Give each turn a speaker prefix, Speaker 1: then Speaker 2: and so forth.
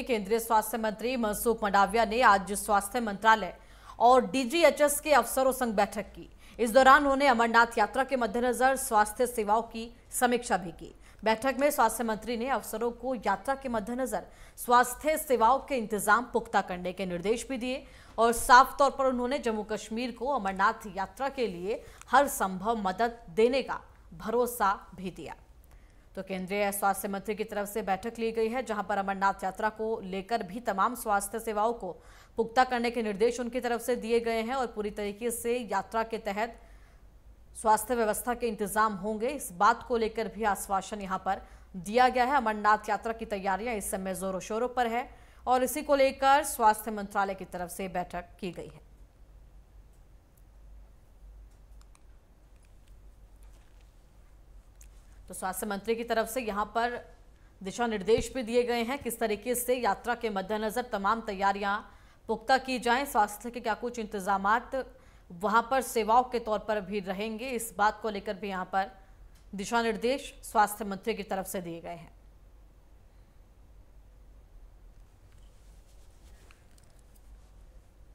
Speaker 1: केंद्रीय स्वास्थ्य मंत्री मनसुख मंडाविया ने आज स्वास्थ्य मंत्रालय और डीजीएचएस के अफसरों संग बैठक की इस दौरान उन्होंने अमरनाथ यात्रा के मद्देनजर स्वास्थ्य सेवाओं की समीक्षा भी की बैठक में स्वास्थ्य मंत्री ने अफसरों को यात्रा के मद्देनजर स्वास्थ्य सेवाओं के इंतजाम पुख्ता करने के निर्देश भी दिए और साफ तौर पर उन्होंने जम्मू कश्मीर को अमरनाथ यात्रा के लिए हर संभव मदद देने का भरोसा भी दिया तो केंद्रीय स्वास्थ्य मंत्री की तरफ से बैठक ली गई है जहां पर अमरनाथ यात्रा को लेकर भी तमाम स्वास्थ्य सेवाओं को पुख्ता करने के निर्देश उनकी तरफ से दिए गए हैं और पूरी तरीके से यात्रा के तहत स्वास्थ्य व्यवस्था के इंतजाम होंगे इस बात को लेकर भी आश्वासन यहाँ पर दिया गया है अमरनाथ यात्रा की तैयारियां इस समय जोरों शोरों पर है और इसी को लेकर स्वास्थ्य मंत्रालय की तरफ से बैठक की गई है तो स्वास्थ्य मंत्री की तरफ से यहाँ पर दिशा निर्देश भी दिए गए हैं किस तरीके से यात्रा के मद्देनज़र तमाम तैयारियाँ पुख्ता की जाएं स्वास्थ्य के क्या कुछ इंतजाम वहाँ पर सेवाओं के तौर पर भी रहेंगे इस बात को लेकर भी यहाँ पर दिशा निर्देश स्वास्थ्य मंत्री की तरफ से दिए गए हैं